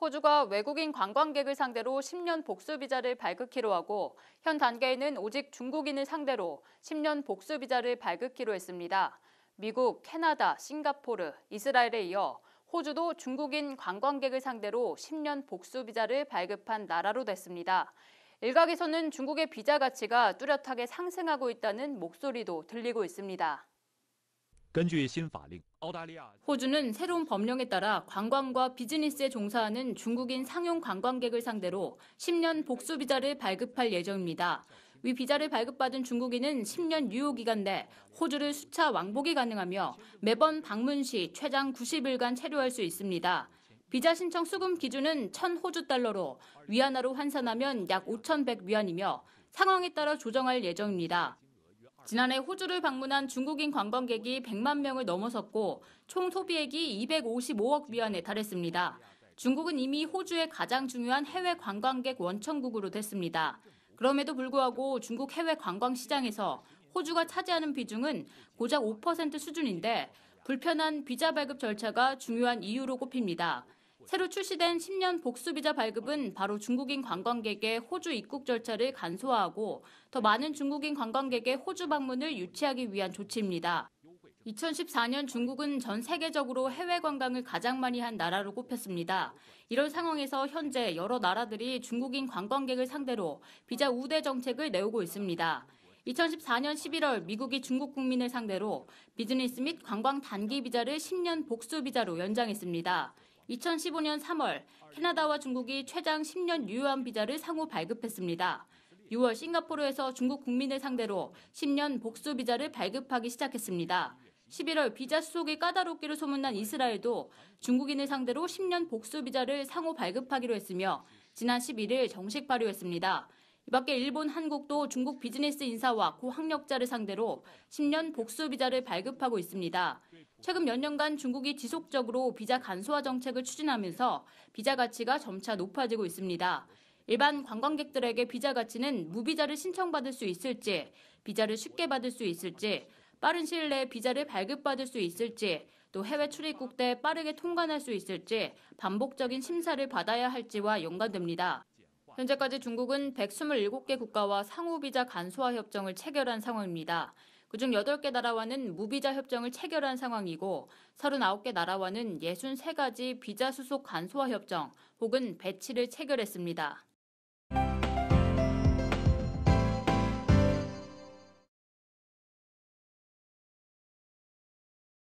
호주가 외국인 관광객을 상대로 10년 복수 비자를 발급키로 하고 현 단계에는 오직 중국인을 상대로 10년 복수 비자를 발급키로 했습니다. 미국, 캐나다, 싱가포르, 이스라엘에 이어 호주도 중국인 관광객을 상대로 10년 복수 비자를 발급한 나라로 됐습니다. 일각에서는 중국의 비자 가치가 뚜렷하게 상승하고 있다는 목소리도 들리고 있습니다. 호주는 새로운 법령에 따라 관광과 비즈니스에 종사하는 중국인 상용 관광객을 상대로 10년 복수 비자를 발급할 예정입니다. 위 비자를 발급받은 중국인은 10년 유효 기간 내 호주를 수차 왕복이 가능하며 매번 방문 시 최장 90일간 체류할 수 있습니다. 비자 신청 수금 기준은 1,000호주 달러로 위안화로 환산하면 약 5,100 위안이며 상황에 따라 조정할 예정입니다. 지난해 호주를 방문한 중국인 관광객이 100만 명을 넘어섰고 총 소비액이 255억 위안에 달했습니다. 중국은 이미 호주의 가장 중요한 해외 관광객 원천국으로 됐습니다. 그럼에도 불구하고 중국 해외 관광 시장에서 호주가 차지하는 비중은 고작 5% 수준인데 불편한 비자 발급 절차가 중요한 이유로 꼽힙니다. 새로 출시된 10년 복수비자 발급은 바로 중국인 관광객의 호주 입국 절차를 간소화하고 더 많은 중국인 관광객의 호주 방문을 유치하기 위한 조치입니다. 2014년 중국은 전 세계적으로 해외 관광을 가장 많이 한 나라로 꼽혔습니다. 이런 상황에서 현재 여러 나라들이 중국인 관광객을 상대로 비자 우대 정책을 내오고 있습니다. 2014년 11월 미국이 중국 국민을 상대로 비즈니스 및 관광 단기 비자를 10년 복수 비자로 연장했습니다. 2015년 3월 캐나다와 중국이 최장 10년 유효한 비자를 상호 발급했습니다. 6월 싱가포르에서 중국 국민을 상대로 10년 복수 비자를 발급하기 시작했습니다. 11월 비자 수속이 까다롭기로 소문난 이스라엘도 중국인을 상대로 10년 복수 비자를 상호 발급하기로 했으며 지난 11일 정식 발효했습니다. 이밖에 일본, 한국도 중국 비즈니스 인사와 고학력자를 상대로 10년 복수 비자를 발급하고 있습니다. 최근 몇 년간 중국이 지속적으로 비자 간소화 정책을 추진하면서 비자 가치가 점차 높아지고 있습니다. 일반 관광객들에게 비자 가치는 무비자를 신청받을 수 있을지, 비자를 쉽게 받을 수 있을지, 빠른 시일 내에 비자를 발급받을 수 있을지, 또 해외 출입국 때 빠르게 통관할 수 있을지 반복적인 심사를 받아야 할지와 연관됩니다. 현재까지 중국은 127개 국가와 상호비자 간소화 협정을 체결한 상황입니다. 그중 8개 나라와는 무비자 협정을 체결한 상황이고 39개 나라와는 63가지 비자 수속 간소화 협정 혹은 배치를 체결했습니다.